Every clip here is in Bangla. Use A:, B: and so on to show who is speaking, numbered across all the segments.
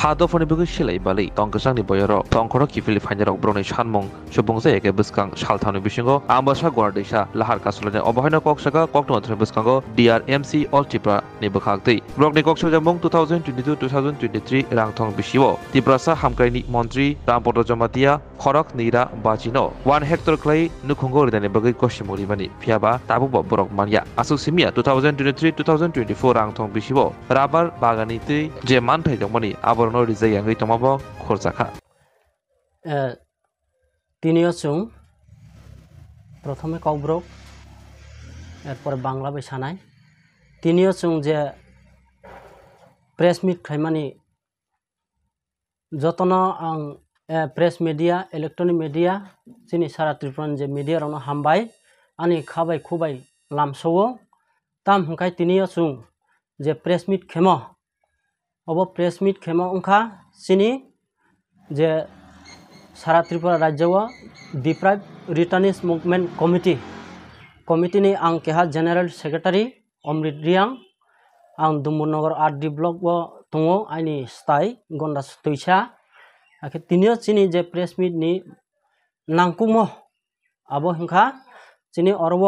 A: 하더포니북의 실내발이 동그상니 보여로 동코로 기필리파니럭 브로니 산몽 슈봉세에게 부스강 살타누 비싱고 암바샤 고아르디샤 라하르카슬레 어바하이나 kokshaka koktomantre biskango DRMC all Tipra nibakakti blogni kokshaka jamong 2022 2023 rangthong bishiwo Tipra sa hamkaini montri rampoto jamatia খরক নিরা বাজিনো ওয়ান হেক্টর ক্লাই নুখঙ্গ রিদানি বগৈ কশিমুরি মানি ফিয়াবা তাবুব বরক মানিয়া আসুক সিমিয়া two thousand twenty three two thousand twenty four আং থং বিশিব রাবার বাগানিতে যে মানথাই দংমানি আবর नो रिजै यांगै तमाबो खरजाखा
B: তিনিও চুং প্রথমে কব্রব এরপরে বাংলা বেসানায় তিনিও চুং যে প্রেস মিট খাইমানি যতন আং প্रेस मिडिया इलेक्ट्रनिक मिडिया जोंनि सारा त्रिपुरानि जे मिडिया रावनो हामबाय आंनि खाबाय खुबाय लामसौवो ताम हुंखाय तिनियो चुं जे प्रेस मिट खेम অবো প্রেস মিট খেমা অংখা সিনি যে সারা ত্রিপুরা রাজ্য deprived returnees movement committee committee নি আং কেহা জেনারেল সেক্রেটারি অমৃত রিয়াং আং ডুম্বরনগর আর ডি ব্লক দঙ আইনি স্তাই গন্ডা সুতৈসা তিনিও চিনি যে প্রেস মিট নি নাংকুম আবো হিংখা চিনি অরব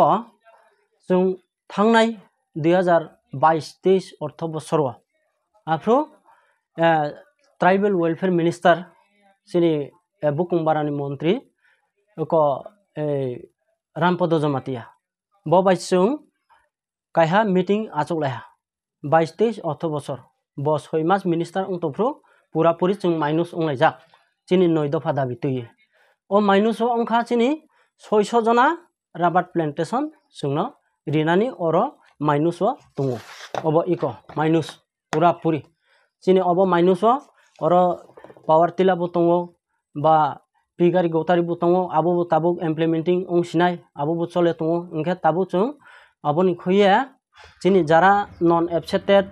B: যাই দুই হাজার বাইশ তেইশ অর্থ বছর आफ्रो ट्राइबल वेलफेयर मिनिस्टर सिनि बुकुम्बारानि मन्त्री क रामपद जमातिया ब बाइसजों कायहा मिटिं आचुलाया बाइस तेइस अर्थ बसर ब सयमास मिनिस्टार अंतफ्रो पुरा पुरि जों माइनुस अंनाय जा सिनि नय दफा दाबि तुयो अ माइनुस अंखा सिनि सयस' जना राबार प्लेन्टेसन जोंनो रिनानि अर' माइनुस दङ अब इक' माइनुस पुरापुरी चिने अब माइनस और पावर तिला बोतों बा पिगारि गौतारी बोतों अब तब इमप्लीमेंटिंग उं सिनाय अब चले तो इनके तब चुं अब निखुए চিনি যারা নন অ্যাপসেটেড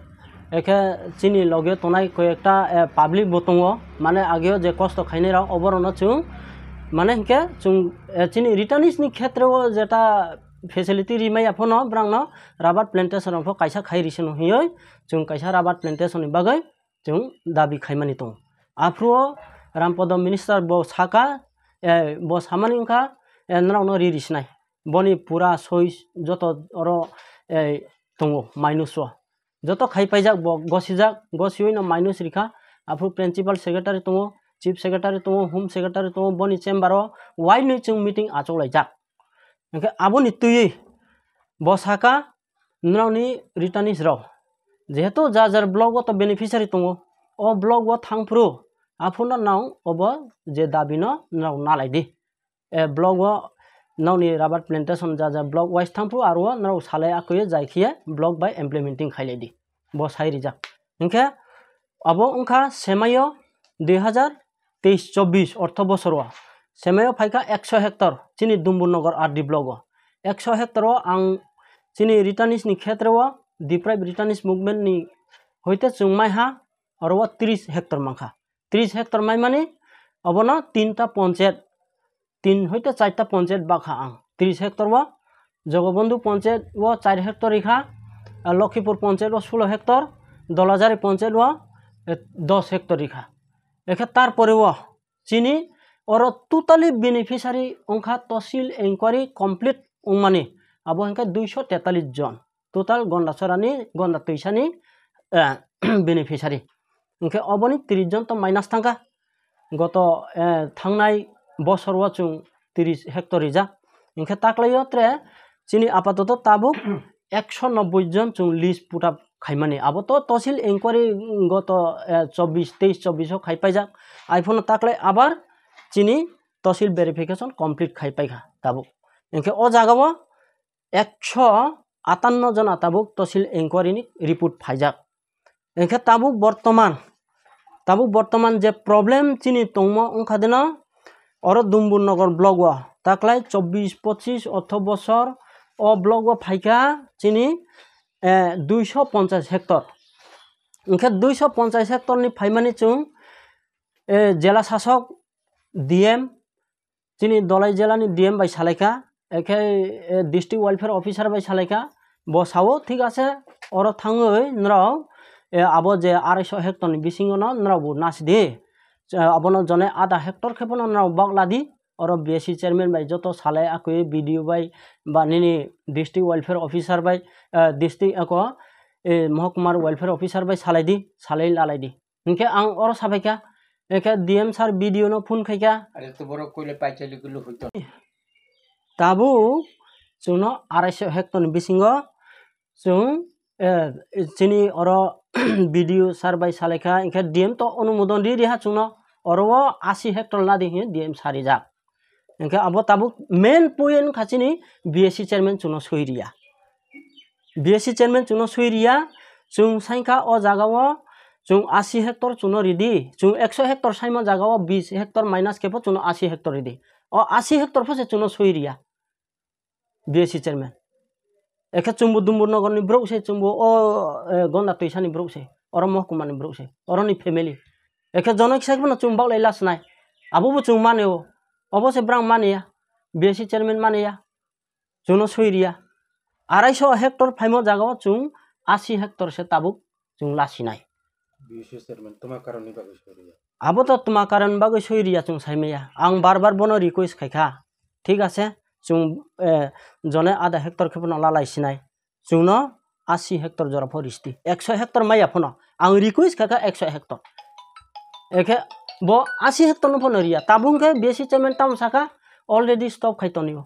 B: এখে চিনি লগে তোনাই কয়েকটা পাবলিক বতঙ্গ মানে আগেও যে কষ্ট খাইনেরা অবরণ চুং মানে হিকে চুং চিনি রিটার্নিস ক্ষেত্রেও যেটা ফেচিলিটি ৰিমাইফ ন ব্ৰাং ন ৰাবাৰ প্লেণ্টেশ্যন অফ কাইছা খাই ৰিছে নহয় যোন কাইছা ৰাবাৰ প্লেণ্টেশ্যন বাগৈ যোন দাবী খাই মানি তোঁ আফ্ৰুঅ ৰামপদ মিনিষ্টাৰ ব চাকা এ ব চামানি অংকা এনৰাও ৰি ৰিছ নাই বনি পূৰা চইচ যত অৰ এই দঙ মাইনুচ যত খাই পাই যাক গছি যাক গছি হৈ ন মাইনুচ ৰিখা আফ্ৰু প্ৰিঞ্চিপাল ছেক্ৰেটাৰী তোঁ চিফ ছেক্ৰেটাৰী তোঁ হোম ছেক্ৰেটাৰী তোঁ বনি চেম্বাৰ ৱাই নৈ চোন meeting ok abon ituyi bosaka nroni return is raw jehetu jajar blog to beneficiary tongo o blog wa thangpro apuna naung obo je dabino nrau nalaidi e blog wa nauni rabat plantation jajar blog wa thangpro aro nrau sale akoy jaikhie blog by implementing khailedi bosai rija nka abo unka semayo 2023 24 ortho bosorwa सेमायाव फायखा एकस' हेक्टर जोंनि दुम्बुनगर आर्डि ब्लकआव एकस' हेक्टराव आं जोंनि रिटार्निसनि खेत्रआव डिप्राइभ रिटार्निस मुभमेन्टनि हयते जों माइहा आरोबा त्रिस हेक्टर माखा त्रिस हेक्टर माइ माने अबना तीनटा पञ्चायत তিন হইতে চারটা পঞ্চায়েত বাখা আং ত্রিশ হেক্টর ও জগবন্ধু পঞ্চায়েত ও চার হেক্টর ইখা লক্ষ্মীপুর পঞ্চায়েত ও ষোলো হেক্টর দলাজারি পঞ্চায়েত ও দশ হেক্টর ইখা এখে তারপরে ও চিনি और टोटाली बेनिफिशियारी अंखा तहसील इंक्वारी कमप्लीट उमानी अब अंखा दुश तेतालिस जन टोटाल गंडासरानी गंडा तैसानी बेनिफिशियारी इंखे अबनी त्रिस जन तो माइनास थका गत थांनाय बसरवा चुन त्रिस हेक्टर रिजा इंखे ताकलायो त्रे চিনি तबुक एकश नब्बे जन चुन लीज पुटा পুটা খাইমানে আব তো তহসিল এনকোয়ারি গত চব্বিশ তেইশ চব্বিশও খাই পাই যাক আইফোন তাকলে আবার चिनी तहसिल भेरिफिकेसन कम्प्लिट खाइपाइखा ताबुक इनके अ जागब एकश आतान्न जना ताबुक तहसिल एंक्वायरिनि रिपोर्ट फाइजाक इनके ताबुक बर्तमान ताबुक बर्तमान जे प्रब्लेम चिनी तंगमा उनखा देना और दुम्बुर नगर ब्लक वा ताकलाई चौबीस पच्चिस अथ बसर अ ब्लक वा फाइका चिनी दुईश पंचाश हेक्टर इनके दुईश पंचाश हेक्टर नि फाइमानी चुं জেলা শাসক ডিএম যিনি দলাই জেলানি ডিএম বাই সালেখা একে ডিস্ট্রিক্ট ওয়েলফেয়ার অফিসার বাই সালেখা বসাও ঠিক আছে অর থাঙই নরাও আব যে আড়াইশো হেক্টর বিসিং নরাবো নাচ দিয়ে আবন জনে আধা হেক্টর খেপন নরাও বাকলা দি অর বিএসি চেয়ারম্যান বাই যত সালে আকুই বিডিও বাই বা নিনি ডিস্ট্রিক্ট ওয়েলফেয়ার অফিসার বাই ডিস্ট্রিক্ট এক মহকুমার ওয়েলফেয়ার অফিসার বাই সালাই দি সালাই লালাই দি ইনকে আং অর সাবাইকা একে দিম স্যার ভিডিও ন ফোন খাইকা আরে তো বড় কইলে পাইচালি গুলো হইতো তাবু চুন আড়াইশো হেক্টর বিসিঙ্গ চুন চিনি অর বিডিও সার বাই সালেখা এখে ডিএম তো অনুমোদন দিয়ে দিহা চুন অরও আশি হেক্টর না দিহি ডিএম সারি যাক এখে আব তাবু মেন পয়েন খাচিনি বিএসসি চেয়ারম্যান চুন সুইরিয়া বিএসসি চেয়ারম্যান চুন সুইরিয়া চুন সাইখা ও জাগাও চুং আশি হেক্টর চুন রিদি চুং একশো হেক্টর সাইমা জাগাও বিশ হেক্টর মাইনাস কেপ চুন আশি হেক্টর রিদি ও আশি হেক্টর ফসে চুন সুই রিয়া বিএসি চেয়ারম্যান একে চুম্বু দুম্বু নগর নিব্রক সে চুম্বু ও গন্দা তৈসা নিব্রক সে অর মহকুমা নি নিব্রক সে নি ফ্যামিলি একে জনক সাইব না মানে চুম্বাক লাইলাস নাই আবুবু চুং মানে ও অবশ্যই ব্রাং মানিয়া বিএসি চেয়ারম্যান মানিয়া চুন সুই রিয়া আড়াইশো হেক্টর ফাইম জাগাও চুং আশি হেক্টর সে তাবুক চুং লাসি নাই আবতো তোমার কারণ বাকে সৈরিয়া চুং সাইমাইয়া আং বারবার বনো রিকুয়েস্ট খাইখা ঠিক আছে চুং জনে আধা হেক্টর খেপন লালাইসিনাই চুংন আশি হেক্টর জরফ রিস্তি একশো হেক্টর মাইয়া ফোন আং রিকুয়েস্ট খাইখা একশো হেক্টর এখে ব আশি হেক্টর ফোন রিয়া তাবুংকে বেশি চেমেন তাম শাখা অলরেডি স্টপ খাইতনিও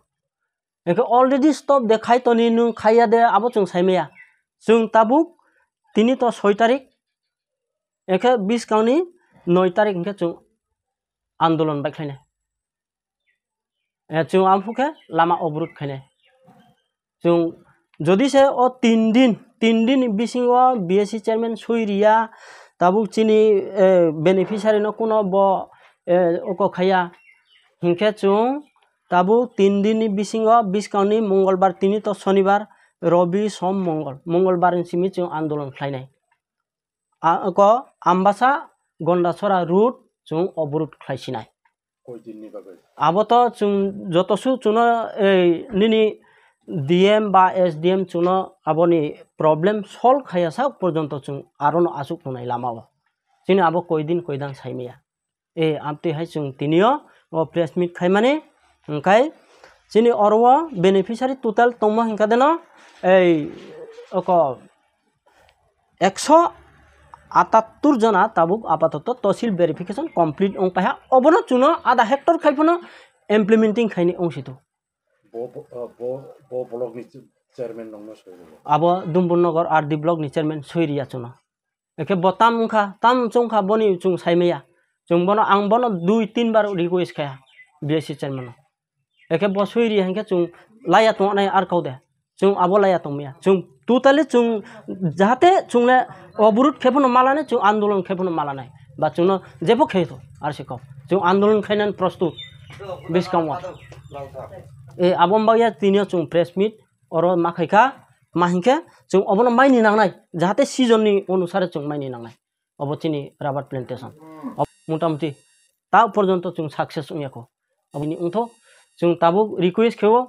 B: এখে অলরেডি স্টপ দেখাইতনি নু খাইয়া দে আবো চুং সাইমাইয়া চুং তাবুক তিনি তো ছয় তারিখ এখা বিশ কাউনি নয় তারিখ হিংখা চৌ আন্দোলন বাই খাইনে চৌ আমহুখে লামা অবরোধ খাইনে চৌ যদি সে ও তিন দিন তিন দিন বিসিং ও বিএসি চেয়ারম্যান সুইরিয়া তাবুক চিনি বেনিফিসারি ন কোনো ব অক খাইয়া হিংখে চৌ তাবু তিন দিন বিসিং ও বিশ কাউনি মঙ্গলবার তিনি তো শনিবার রবি সোম মঙ্গল মঙ্গলবার সিমি চৌ আন্দোলন খাইনাই ক आमबासा गन्डासरा रुट जों अबरुद खालायसिनाय आबोथ जों जतसु चुन निनि ডিএম বা এস ডিএম চুন আবনি প্রবলেম সলভ খাই আসা পর্যন্ত চুন আরন আসুক নাই লামাও চিনি আবো কয়দিন কয়দান সাইমিয়া এ আমতি হাই চুং তিনিও ও প্রেস মিট খাই মানে ওখাই চিনি অরব বেনিফিসারি টোটাল তম্মা হিংকা দেন এই একশো আটাত্তর জনা তাবুক আপাতত তহসিল ভেরিফিকেশন কমপ্লিট অং পাহা অবন চুন আধা হেক্টর খাইফন ইমপ্লিমেন্টিং খাইনি অংশিত আবো দুম্বুরনগর আর দি ব্লকনি চেয়ারম্যান সৈরিয়া চুন একে বতাম উংখা তাম চুংখা বনি চুং সাইমেয়া চুং বন আং বন দুই তিনবার রিকুয়েস্ট খায়া বিএসি চেয়ারম্যান একে বসৈরিয়া হেঁকে চুং লাইয়া তো আর কাউ দেয়া চুং আবলাইয়া তমিয়া চুং তু তালে চুং যাহাতে চুংলে অবরুদ খেপনো মালা নেই চুং আন্দোলন খেপনো মালা নাই বা চুন যেব খেয়ে তো আর সে কম চুং আন্দোলন খাইনান প্রস্তুত বেশ কামওয়া এ আবম্বাইয়া তিনিও চুং প্রেস মিট অর মাখাইকা মাহিকে চুং অবন মাইনি নাংনাই যাহাতে সিজননি অনুসারে চুং মাইনি নাংনাই অবচিনি রাবার প্ল্যান্টেশন মোটামুটি তা পর্যন্ত চুং সাকসেস উইয়াকো অবনি উংথো চুং তাবুক রিকুয়েস্ট খেয়েও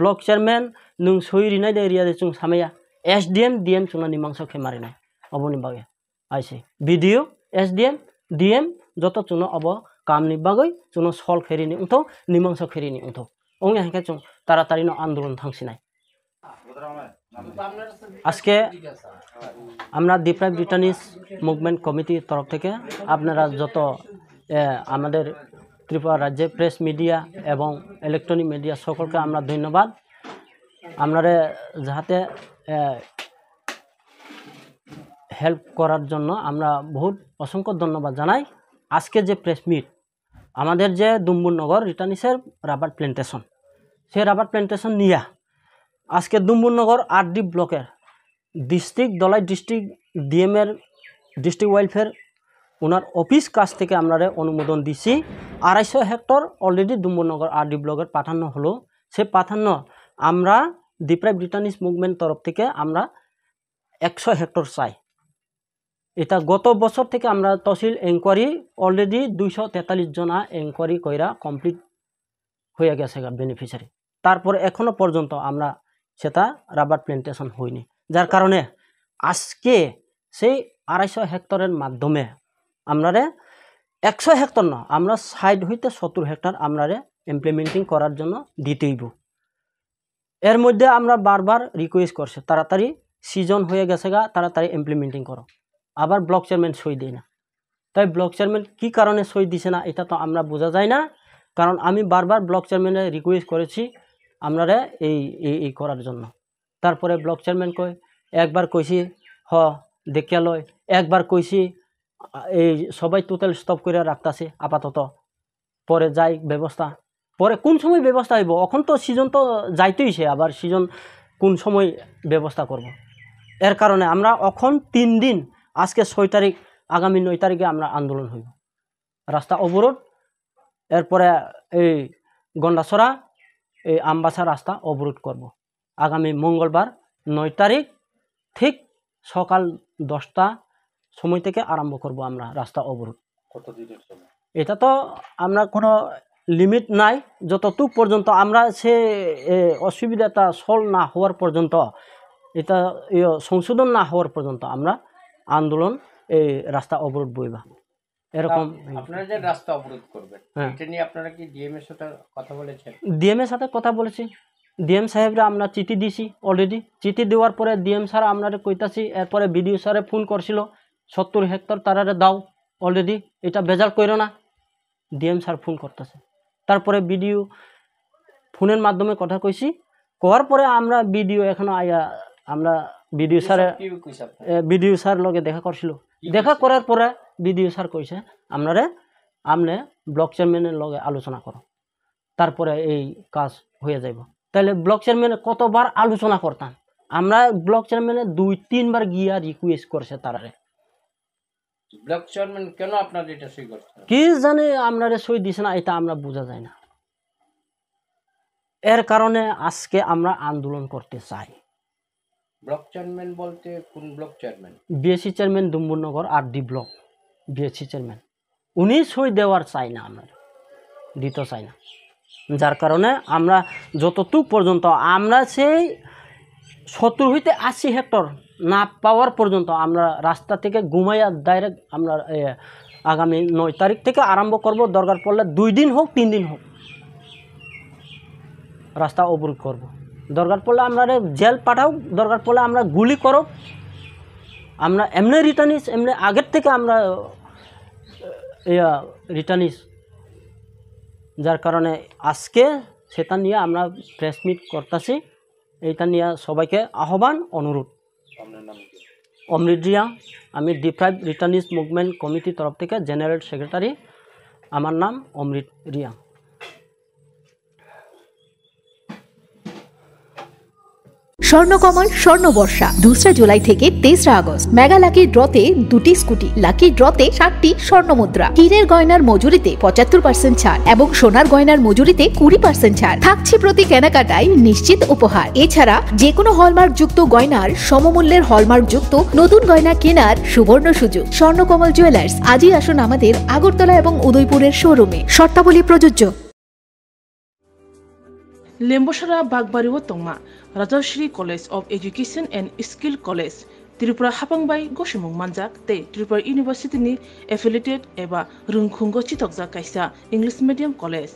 B: ব্লক চেয়ারম্যান নই রিনাই এরিয়া চুং সামেয়া S D M D M চুনা নিমাংস খেমারি নাই অবনি বাকে আইসি BDO S D M D M যত চুন অব কামনি বাকে চুন সল খেরি নি উঠো নিমাংস খেরি নি উঠো ও হেঁকে চুং তাড়াতাড়ি আন্দোলন থাকসিনাই
C: আজকে আমরা
B: ডিপ্রাইভ রিটার্নিস মুভমেন্ট কমিটির তরফ থেকে আপনারা যত আমাদের ত্রিপুরা রাজ্যে প্রেস মিডিয়া এবং ইলেকট্রনিক মিডিয়া সকলকে আমরা ধন্যবাদ আপনারা যাতে হেল্প করার জন্য আমরা বহুত অসংখ্য ধন্যবাদ জানাই আজকে যে প্রেস মিট আমাদের যে দুম্বুরনগর রিটার্নিসের রাবার প্ল্যান্টেশন সে রাবার প্ল্যান্টেশন নিয়া আজকে দুম্বুরনগর ডি ব্লকের ডিস্ট্রিক্ট দলাই ডিস্ট্রিক্ট ডিএমের ডিস্ট্রিক্ট ওয়েলফেয়ার ওনার অফিস কাছ থেকে আমরা অনুমোদন দিছি আড়াইশো hectare already Dumburnagar R D ব্লকের পাঠানো হলো সে প্রাধান্য আমরা ডিপ্রাইভ ব্রিটানিশ মুভমেন্ট তরফ থেকে আমরা একশো হেক্টর চাই এটা গত বছর থেকে আমরা তহসিল এনকোয়ারি অলরেডি দুইশো তেতাল্লিশ জনা এনকোয়ারি কইরা কমপ্লিট হয়ে গেছে বেনিফিশিয়ারি তারপরে এখনো পর্যন্ত আমরা সেটা রাবার প্ল্যান্টেশন হয়নি যার কারণে আজকে সেই আড়াইশো হেক্টরের মাধ্যমে আমরারে একশো হেক্টর না আমরা সাইড হইতে সত্তর হেক্টর আমরারে ইমপ্লিমেন্টিং করার জন্য দিতেইব এর মধ্যে আমরা বারবার রিকোয়েস্ট করছে তাড়াতাড়ি সিজন হয়ে গেছে গা তাড়াতাড়ি ইমপ্লিমেন্টিং করো আবার ব্লক চেয়ারম্যান সই দিই না তাই ব্লক চেয়ারম্যান কি কারণে সই দিছে না এটা তো আমরা বোঝা যায় না কারণ আমি বারবার ব্লক চেয়ারম্যানে রিকোয়েস্ট করেছি আপনারা এই এই করার জন্য তারপরে ব্লক চেয়ারম্যান কয় একবার কইছি হ দেখিয়া লয় একবার কইছি এই সবাই টোটাল স্টপ করে রাখতেছে আপাতত পরে যাই ব্যবস্থা পরে কোন সময় ব্যবস্থা হইব এখন তো সিজন তো যাইতেইছে আবার সিজন কোন সময় ব্যবস্থা করব। এর কারণে আমরা অখন তিন দিন আজকে ছয় তারিখ আগামী নয় তারিখে আমরা আন্দোলন হইব রাস্তা অবরোধ এরপরে এই গন্ডাছড়া এই আমবাসা রাস্তা অবরোধ করব। আগামী মঙ্গলবার নয় তারিখ ঠিক সকাল দশটা সময় থেকে আরম্ভ করব আমরা রাস্তা অবরোধ এটা তো আমরা কোনো লিমিট নাই যতটুক পর্যন্ত আমরা সে অসুবিধাটা সলভ না হওয়ার পর্যন্ত এটা সংশোধন না হওয়ার পর্যন্ত আমরা আন্দোলন এই রাস্তা অবরোধ বইবা এরকম আপনারা হ্যাঁ। সাথে কথা ডিএম এর সাথে কথা বলেছি ডিএম সাহেবরা আমরা চিঠি দিছি অলরেডি চিঠি দেওয়ার পরে ডিএম স্যার আমরা কইতাছি এরপরে বিডিও স্যারে ফোন করছিল সত্তর হেক্টর তারারে দাও অলরেডি এটা বেজাল করো না ডিএম স্যার ফোন করতেছে তারপরে বিডিও ফোনের মাধ্যমে কথা কইছি কর পরে আমরা বিডিও এখনো আইয়া আমরা বিডিও স্যার বিডিও স্যার লগে দেখা করছিল দেখা করার পরে বিডিও স্যার কইছে আপনারে আমনে ব্লক চেয়ারম্যানের লগে আলোচনা করো তারপরে এই কাজ হয়ে যাইব তাহলে ব্লক চেয়ারম্যানে কতবার আলোচনা করতাম আমরা ব্লক চেয়ারম্যানে দুই তিনবার গিয়া রিকোয়েস্ট করছে তারারে ব্লক চেয়ারম্যান কেন আপনার এটা সই কি জানে সই দিছে না এটা আমরা বোঝা যায় না এর কারণে আজকে আমরা আন্দোলন করতে চাই ব্লক চেয়ারম্যান বলতে কোন block chairman BSC chairman Dumburnagar R D block BSC chairman উনি সই দেওয়ার চাই না আমরা দিতে চাই না যার কারণে আমরা যতটুক পর্যন্ত আমরা সেই সত্তর হইতে আশি হেক্টর না পাওয়ার পর্যন্ত আমরা রাস্তা থেকে ঘুমাইয়া ডাইরেক্ট আমরা আগামী নয় তারিখ থেকে আরম্ভ করব দরকার পড়লে দুই দিন হোক তিন দিন হোক রাস্তা অবরোধ করব। দরকার পড়লে আমরা জেল পাঠাও দরকার পড়লে আমরা গুলি করো আমরা এমনি রিটার্নিস এমনি আগের থেকে আমরা ইয়া রিটার্নিস যার কারণে আজকে সেটা নিয়ে আমরা প্রেস মিট করতেছি এইটা নিয়ে সবাইকে আহ্বান অনুরোধ অমৃদ্রিয়া আমি ডিপ্রাইভ রিটার্নিস মুভমেন্ট কমিটির তরফ থেকে জেনারেল সেক্রেটারি আমার নাম অমৃত রিয়া
C: স্বর্ণকমল স্বর্ণ বর্ষা দোসরা জুলাই থেকে তেসরা আগস্ট মেগা লাকি ড্রতে দুটি স্কুটি লাকি ড্রতে সাতটি স্বর্ণ মুদ্রা হীরের গয়নার মজুরিতে পঁচাত্তর পার্সেন্ট ছাড় এবং সোনার গয়নার মজুরিতে কুড়ি পার্সেন্ট ছাড় থাকছে প্রতি কেনাকাটায় নিশ্চিত উপহার এছাড়া যে কোনো হলমার্ক যুক্ত গয়নার সমমূল্যের হলমার্ক যুক্ত নতুন গয়না কেনার সুবর্ণ সুযোগ স্বর্ণকমল জুয়েলার্স আজই আসুন আমাদের আগরতলা এবং উদয়পুরের শোরুমে শর্তাবলী প্রযোজ্য লেম্বসারা বাগবাড়িও তংমা Rajshree college of education and skill college Tripura হাপাংবাই গসিমুং মানজাক তে ত্রিপুরা ইউনিভার্সিটি নি এফিলিটেড এবা রুংখুঙ্গ চিতকজা কাইসা English medium college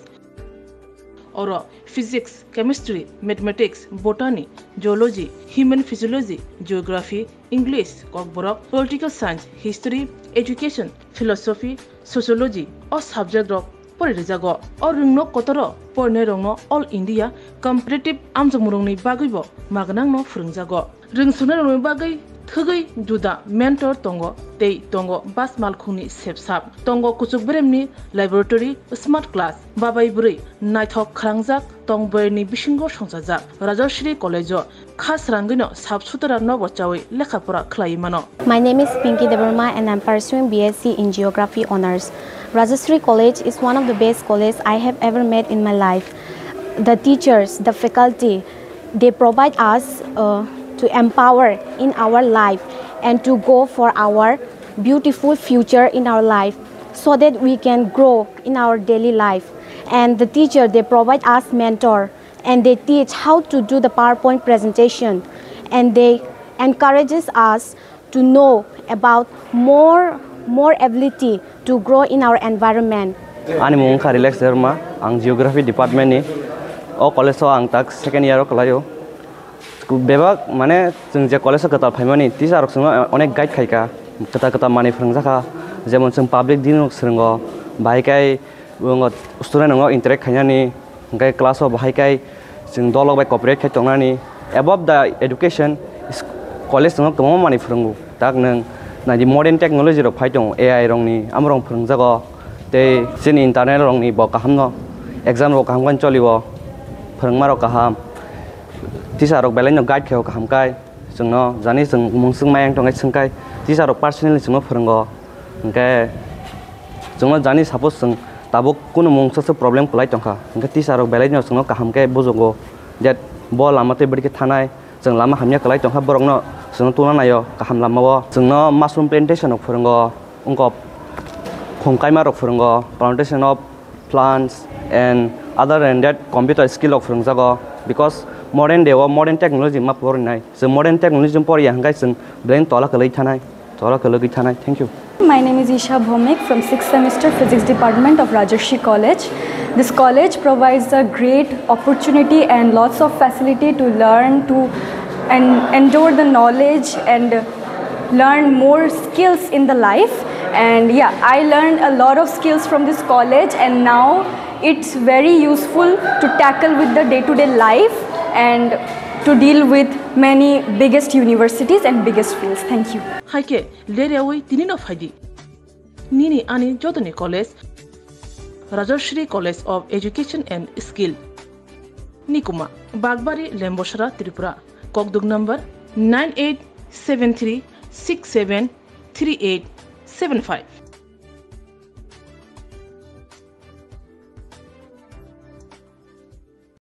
C: or physics chemistry mathematics botany zoology human physiology geography English Kokborok political science history education philosophy sociology অ সাবজেক্ট রক পৰিজাগ অৰুং ন কটৰ পৰ্ণৰং ন অল ইণ্ডিয়া কম্পিটেটিভ আমজমৰং বাকৈ ব মাগনাং ন ফুৰংজাগ ৰিংচুনে ৰঙৰ বাকৈ thagui juda mentor tongo tei tongo bas malkhungni sepsap tongo kuchukbremni laboratory smart class babai buri naithok khangjak tongberni bisingo songjajak rajashri college khas rangino sap sutra no bachawi lekhapora khlai mano
A: my name is pinky devarma and i'm pursuing bsc in geography honors rajashri college is one of the best colleges i have ever met in my life the teachers the faculty they provide us uh, to empower in our life and to go for our beautiful future in our life so that we can grow in our daily life and the teacher they provide us mentor and they teach how to do the powerpoint presentation and they encourages us to know about more more ability to grow in our environment ani mung relax derma ang geography department ni o oh, college so ang tak second year o kalayo बेबा माने जों जे कलेज गथा फायमानि टीचार सङ अनेक गाइड खायका गथा गथा मानि फ्रंग जाखा जेमोन जों पब्लिक दिन सङ बाहायकाय उङ स्टुडेन्ट नङ इन्टरेक्ट खायनानि गाय क्लास अफ बाहायकाय जों दलग बाय कपरेट खाय तंनानि एबभ दा एडुकेशन कलेज सङ गोबां मानि फ्रंगु दा नों नायदि मडार्न टेक्न'लजि र फाय दं ए आइ रंनि आम रं फ्रंग जाग दे जोंनि इन्टारनेट रंनि ब काहाम न एग्जाम र काहाम गान चलिब फोरोंमा र काहाम tisa rok belen yo guide kheo kham kai chung no jani chung mung sung mayang tong ai chung kai tisa rok personally chung no phrang go ke chung no jani suppose chung tabo kun mung sa problem ko lai tong kha ke tisa rok belen yo chung no kham kai bo jogo jet bo lama te bidi ke thanai chung lama hamya kai tong kha borong no chung tu na na yo kham lama wo chung no mushroom plantation ok phrang go ungko khongkai ma rok phrang go plantation of plants and other than that computer skill of phrang jago because modern or modern technology ma por nai so modern technology por yang gai sung brain tola thanai tola kalai thanai thank you my name is Isha Bhomik from 6th semester physics department of Rajarshi college this college provides a great opportunity and lots of facility to learn to and endure the knowledge and learn more skills in the life and yeah i learned a lot of skills from this college and now it's very useful to tackle with the day-to-day
C: -day life and to deal with many biggest universities and biggest fields. Thank you. Hi, Haike, lerewe tinino faidi. Nini ani jodone college, Rajashri College of Education and Skill. Nikuma, Bagbari Lemboshara Tripura. Kokdug number 9873673875.